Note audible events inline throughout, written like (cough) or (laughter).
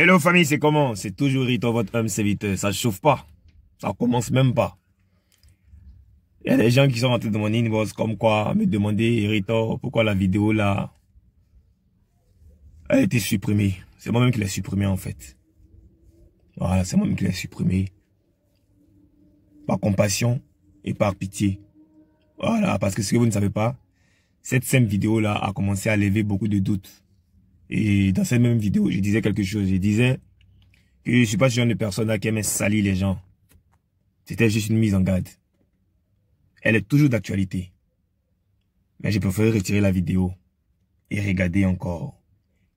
Hello famille, c'est comment C'est toujours Rito, votre homme c'est vite, euh, Ça ne chauffe pas. Ça commence même pas. Il y a des gens qui sont rentrés dans mon inbox comme quoi, me demander, Rito, pourquoi la vidéo là, a été supprimée. C'est moi-même qui l'ai supprimée en fait. Voilà, c'est moi-même qui l'ai supprimée. Par compassion et par pitié. Voilà, parce que ce que vous ne savez pas, cette simple vidéo là a commencé à lever beaucoup de doutes et dans cette même vidéo, je disais quelque chose. Je disais que je suis pas ce genre de personne à qui aime salir les gens. C'était juste une mise en garde. Elle est toujours d'actualité. Mais j'ai préféré retirer la vidéo et regarder encore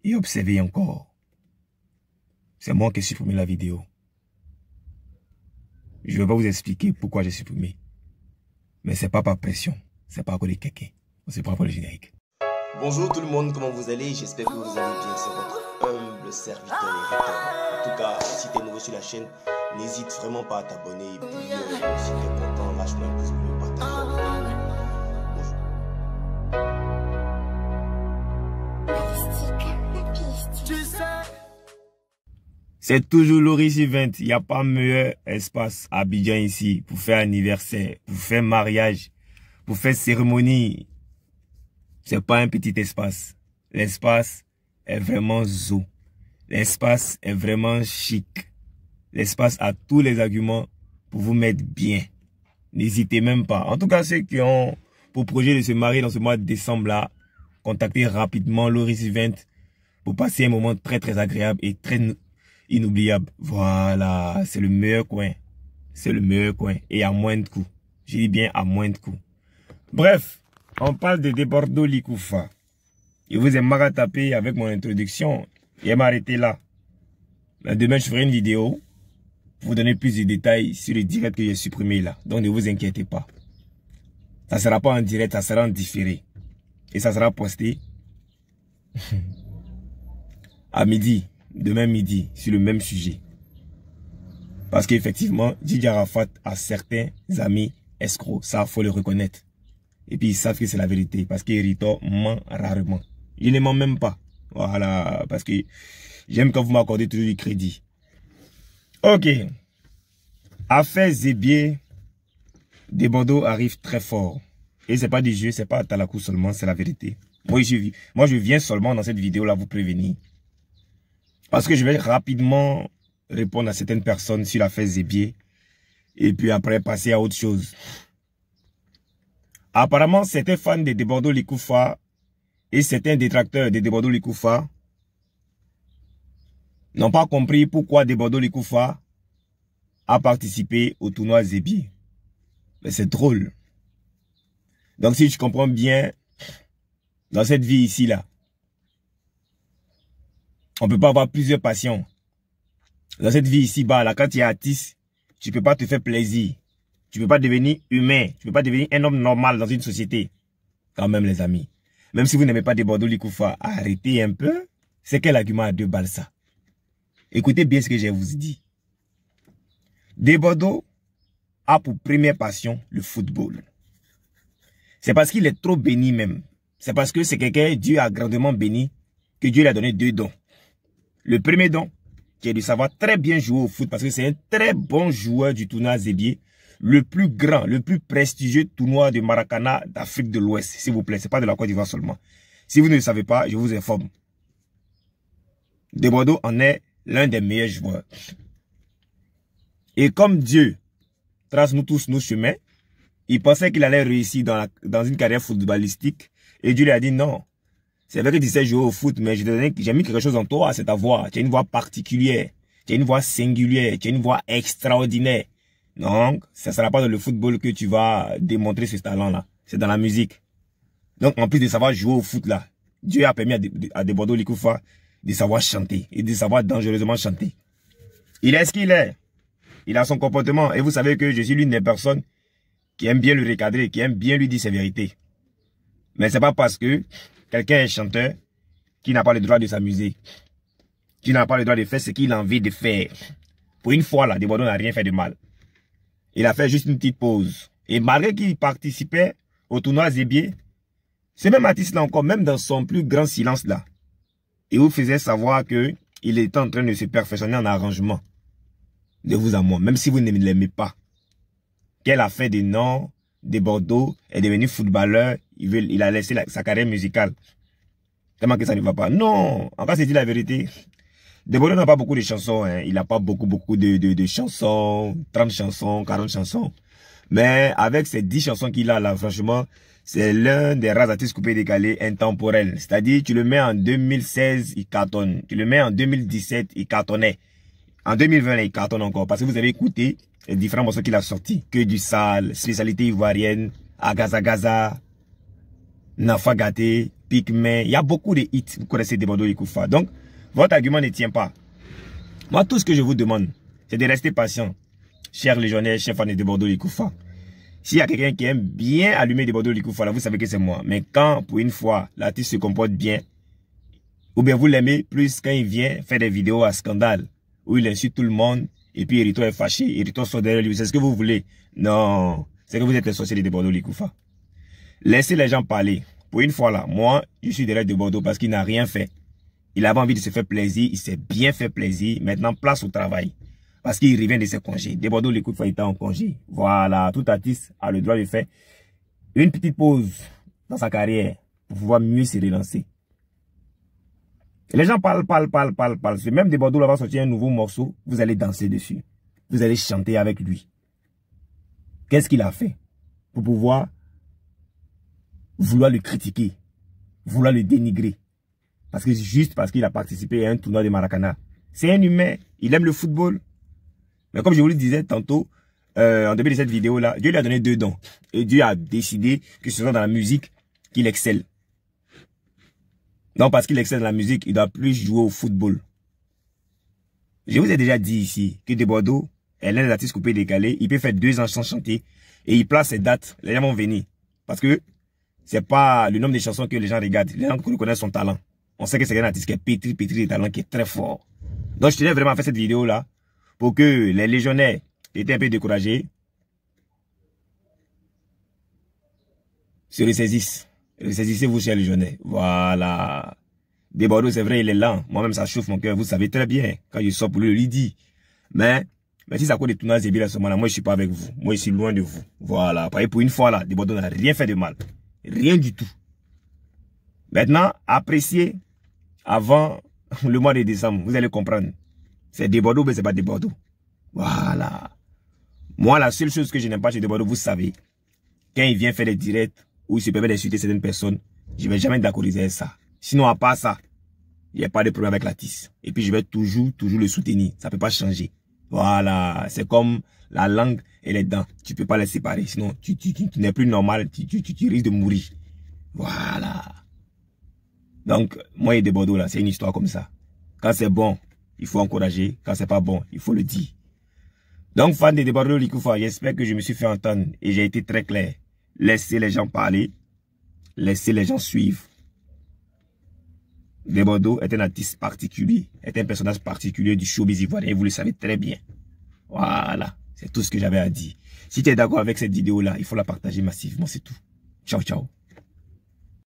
et observer encore. C'est moi qui ai supprimé la vidéo. Je ne vais pas vous expliquer pourquoi j'ai supprimé. Mais c'est pas par pression. C'est pas à les de quelqu'un. On se pour le générique. Bonjour tout le monde, comment vous allez J'espère que vous allez bien, c'est votre humble serviteur. En tout cas, si tu es nouveau sur la chaîne, n'hésite vraiment pas à t'abonner. Et euh, content, lâche-moi un pouce bleu, C'est toujours l'origine Event, il n'y a pas meilleur espace à Abidjan ici pour faire anniversaire, pour faire mariage, pour faire cérémonie, c'est pas un petit espace. L'espace est vraiment zoo. L'espace est vraiment chic. L'espace a tous les arguments pour vous mettre bien. N'hésitez même pas. En tout cas, ceux qui ont pour projet de se marier dans ce mois de décembre-là, contactez rapidement Loris Event pour passer un moment très très agréable et très inoubliable. Voilà, c'est le meilleur coin. C'est le meilleur coin. Et à moins de coûts. Je dis bien à moins de coûts. Bref, on parle de débordeaux Likoufa. Je vous ai mal taper avec mon introduction. Et m'arrêter là. demain, je ferai une vidéo pour vous donner plus de détails sur le direct que j'ai supprimé là. Donc, ne vous inquiétez pas. Ça ne sera pas en direct, ça sera en différé. Et ça sera posté (laughs) à midi, demain midi, sur le même sujet. Parce qu'effectivement, Didier Arafat a certains amis escrocs. Ça, faut le reconnaître. Et puis ils savent que c'est la vérité. Parce que Rito ment rarement. Il ne ment même pas. Voilà. Parce que j'aime quand vous m'accordez toujours du crédit. Ok. Affaire Zébier des bordeaux arrivent très fort. Et c'est pas du jeu, c'est pas à Talakou seulement, c'est la vérité. Moi je, moi, je viens seulement dans cette vidéo-là vous prévenir. Parce que je vais rapidement répondre à certaines personnes sur l'affaire Zébier. Et puis après, passer à autre chose. Apparemment, certains fans de Debordo Likoufa et certains détracteurs de Debordo Likoufa n'ont pas compris pourquoi Debordo Likoufa a participé au tournoi Zébi. Mais c'est drôle. Donc si je comprends bien, dans cette vie ici-là, on peut pas avoir plusieurs passions. Dans cette vie ici-bas, là, quand tu es artiste, tu peux pas te faire plaisir. Tu ne peux pas devenir humain. Tu ne peux pas devenir un homme normal dans une société. Quand même, les amis. Même si vous n'aimez pas des Bordeaux Likoufa, arrêtez un peu. C'est quel argument à deux balles ça Écoutez bien ce que je vous dis. Des Bordeaux a pour première passion le football. C'est parce qu'il est trop béni même. C'est parce que c'est quelqu'un, Dieu a grandement béni, que Dieu lui a donné deux dons. Le premier don, qui est de savoir très bien jouer au foot, parce que c'est un très bon joueur du tournoi Zébier le plus grand, le plus prestigieux tournoi de Maracana d'Afrique de l'Ouest, s'il vous plaît. C'est pas de la Côte d'Ivoire seulement. Si vous ne le savez pas, je vous informe. De Bordeaux en est l'un des meilleurs joueurs. Et comme Dieu trace nous tous nos chemins, il pensait qu'il allait réussir dans, dans une carrière footballistique. Et Dieu lui a dit non. C'est vrai que tu sais jouer au foot, mais j'ai mis quelque chose en toi, c'est ta voix. Tu as une voix particulière, tu as une voix singulière, tu as une voix extraordinaire. Donc, ce ne sera pas dans le football que tu vas démontrer ce talent-là. C'est dans la musique. Donc, en plus de savoir jouer au foot, là, Dieu a permis à, Debordo de savoir chanter et de savoir dangereusement chanter. Il est ce qu'il est. Il a son comportement. Et vous savez que je suis l'une des personnes qui aime bien le recadrer, qui aime bien lui dire ses vérités. Mais ce n'est pas parce que quelqu'un est chanteur Qui n'a pas le droit de s'amuser. Qui n'a pas le droit de faire ce qu'il a envie de faire. Pour une fois, là, Debordo n'a rien fait de mal. Il a fait juste une petite pause. Et malgré qu'il participait au tournoi Zébier, ce même artiste-là encore, même dans son plus grand silence-là, il vous faisait savoir que il était en train de se perfectionner en arrangement. De vous à moi, même si vous ne l'aimez pas. Qu'elle a fait des noms, des Bordeaux, est devenu footballeur, il, il a laissé sa carrière musicale. Tellement que ça ne va pas. Non, en c'est dit la vérité. Debordo n'a pas beaucoup de chansons, hein. Il n'a pas beaucoup, beaucoup de, de, chansons, 30 chansons, 40 chansons. Mais avec ces 10 chansons qu'il a là, franchement, c'est l'un des rares artistes coupés décalés intemporels. C'est-à-dire, tu le mets en 2016, il cartonne. Tu le mets en 2017, il cartonnait. En 2020, il cartonne encore. Parce que vous avez écouté les différents morceaux qu'il a sortis. Que du sale, spécialité ivoirienne, Agaza Gaza, Nafagaté, Pygmé. Il y a beaucoup de hits. Vous connaissez Debordo Ikoufa. Donc, votre argument ne tient pas. Moi, tout ce que je vous demande, c'est de rester patient. Cher légionnaire, chef fan de Bordeaux Likoufa. S'il y a quelqu'un qui aime bien allumer de Bordeaux Likoufa, là, vous savez que c'est moi. Mais quand, pour une fois, l'artiste se comporte bien, ou bien vous l'aimez plus quand il vient faire des vidéos à scandale, où il insulte tout le monde, et puis il est fâché, retourne sort derrière lui. C'est ce que vous voulez. Non, c'est que vous êtes un sorcier de Bordeaux Likoufa. Laissez les gens parler. Pour une fois là, moi, je suis derrière de Bordeaux parce qu'il n'a rien fait. Il avait envie de se faire plaisir, il s'est bien fait plaisir. Maintenant, place au travail. Parce qu'il revient de ses congés. Des l'écoute, il était en congé. Voilà, tout artiste a le droit de faire une petite pause dans sa carrière pour pouvoir mieux se relancer. les gens parlent, parlent, parlent, parlent, parlent. Même des il sortir un nouveau morceau, vous allez danser dessus. Vous allez chanter avec lui. Qu'est-ce qu'il a fait pour pouvoir vouloir le critiquer, vouloir le dénigrer parce que juste parce qu'il a participé à un tournoi de Maracana. C'est un humain. Il aime le football. Mais comme je vous le disais tantôt, euh, en début de cette vidéo-là, Dieu lui a donné deux dons. Et Dieu a décidé que ce soit dans la musique qu'il excelle. Non, parce qu'il excelle dans la musique, il doit plus jouer au football. Je vous ai déjà dit ici que De Bordeaux est l'un des artistes coupés décalés. Il peut faire deux ans sans chanter et il place ses dates. Les gens vont venir. Parce que c'est pas le nombre de chansons que les gens regardent. Les gens reconnaissent son talent. On sait que c'est un artiste qui est pétri, pétri de talent, qui est très fort. Donc, je tenais vraiment à faire cette vidéo-là pour que les légionnaires étaient un peu découragés. Se ressaisissent. Ressaisissez-vous, chers légionnaires. Voilà. Débordeaux, c'est vrai, il est lent. Moi-même, ça chauffe mon cœur. Vous savez très bien. Quand je sors pour lui, je lui Mais, mais si ça coûte des tournages et à ce moment-là, moi, je suis pas avec vous. Moi, je suis loin de vous. Voilà. Pour une fois, là, n'a rien fait de mal. Rien du tout. Maintenant, appréciez avant le mois de décembre. Vous allez comprendre. C'est des Bordeaux, mais c'est pas des Bordeaux. Voilà. Moi, la seule chose que je n'aime pas chez des Bordeaux, vous savez, quand il vient faire des directs ou il se permet d'insulter certaines personnes, je vais jamais d'accordiser ça. Sinon, à part ça, il n'y a pas de problème avec la tisse. Et puis, je vais toujours, toujours le soutenir. Ça ne peut pas changer. Voilà. C'est comme la langue et les dents. Tu ne peux pas les séparer. Sinon, tu, tu, tu, n'es plus normal. Tu, tu, risques de mourir. Voilà. Donc, moi et des là, c'est une histoire comme ça. Quand c'est bon, il faut encourager. Quand c'est pas bon, il faut le dire. Donc, fan de Bordeaux Likoufa, j'espère que je me suis fait entendre et j'ai été très clair. Laissez les gens parler. Laissez les gens suivre. Debordo est un artiste particulier, est un personnage particulier du show ivoirien, vous le savez très bien. Voilà, c'est tout ce que j'avais à dire. Si tu es d'accord avec cette vidéo-là, il faut la partager massivement, c'est tout. Ciao, ciao.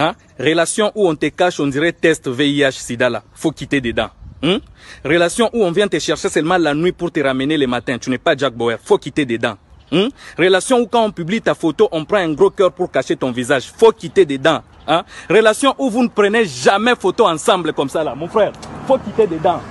Hein? Relation où on te cache, on dirait test VIH-Sida là. Faut quitter dedans. Hein? Relation où on vient te chercher seulement la nuit pour te ramener le matin. Tu n'es pas Jack Bauer. Faut quitter dedans. Hein? Relation où quand on publie ta photo, on prend un gros cœur pour cacher ton visage. Faut quitter dedans. Relation où vous ne prenez jamais photo ensemble comme ça là, mon frère. Faut quitter dedans.